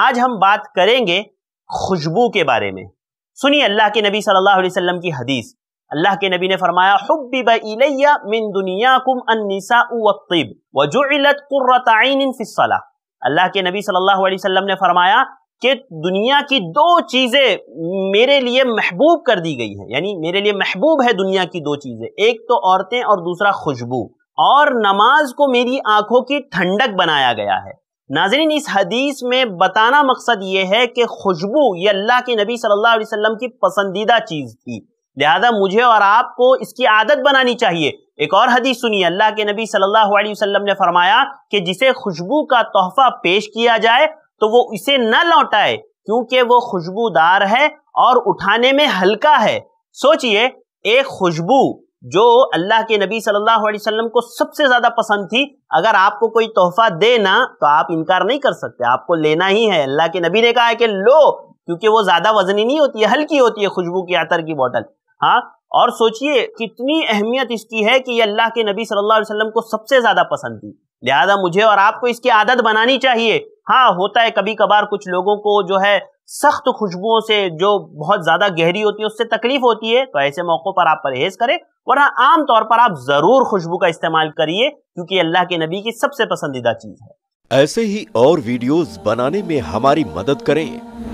आज हम बात करेंगे खुशबू के बारे में सुनिए अल्लाह के नबी सल्लल्लाहु अलैहि वसल्लम की हदीस अल्लाह के नबी ने फरमाया मिन दुनियाकुम अल्लाह के नबी सल्लल्लाहु अलैहि वसल्लम ने फरमाया कि दुनिया की दो चीज़ें मेरे लिए महबूब कर दी गई हैं यानी मेरे लिए महबूब है दुनिया की दो चीज़ें एक तो औरतें और दूसरा खुशबू और नमाज को मेरी आंखों की ठंडक बनाया गया है नाजरीन इस हदीस में बताना मकसद ये है कि खुशबू ये अल्लाह के नबी सल्लल्लाहु अलैहि वसल्लम की पसंदीदा चीज़ थी लिहाजा मुझे और आपको इसकी आदत बनानी चाहिए एक और हदीस सुनिए अल्लाह के नबी सल्लल्लाहु अलैहि वसल्लम ने फरमाया कि जिसे खुशबू का तोहफा पेश किया जाए तो वो इसे न लौटाए क्योंकि वो खुशबूदार है और उठाने में हल्का है सोचिए एक खुशबू जो अल्लाह के नबी सल्लल्लाहु अलैहि वसल्लम को सबसे ज्यादा पसंद थी अगर आपको कोई तोहफा देना तो आप इनकार नहीं कर सकते आपको लेना ही है अल्लाह के नबी ने कहा है कि लो क्योंकि वो ज्यादा वजनी नहीं होती है हल्की होती है खुशबू की आतर की बोतल हाँ और सोचिए कितनी अहमियत इसकी है कि ये अल्लाह के नबी सल्लल्लाहु अलैहि वसल्लम को सबसे ज्यादा पसंद थी लिहाजा मुझे और आपको इसकी आदत बनानी चाहिए हाँ होता है कभी कभार कुछ लोगों को जो है सख्त खुशबुओं से जो बहुत ज्यादा गहरी होती है उससे तकलीफ होती है तो ऐसे मौकों पर आप परहेज करें वरना आमतौर पर आप जरूर खुशबू का इस्तेमाल करिए क्योंकि अल्लाह के नबी की सबसे पसंदीदा चीज है ऐसे ही और वीडियोस बनाने में हमारी मदद करें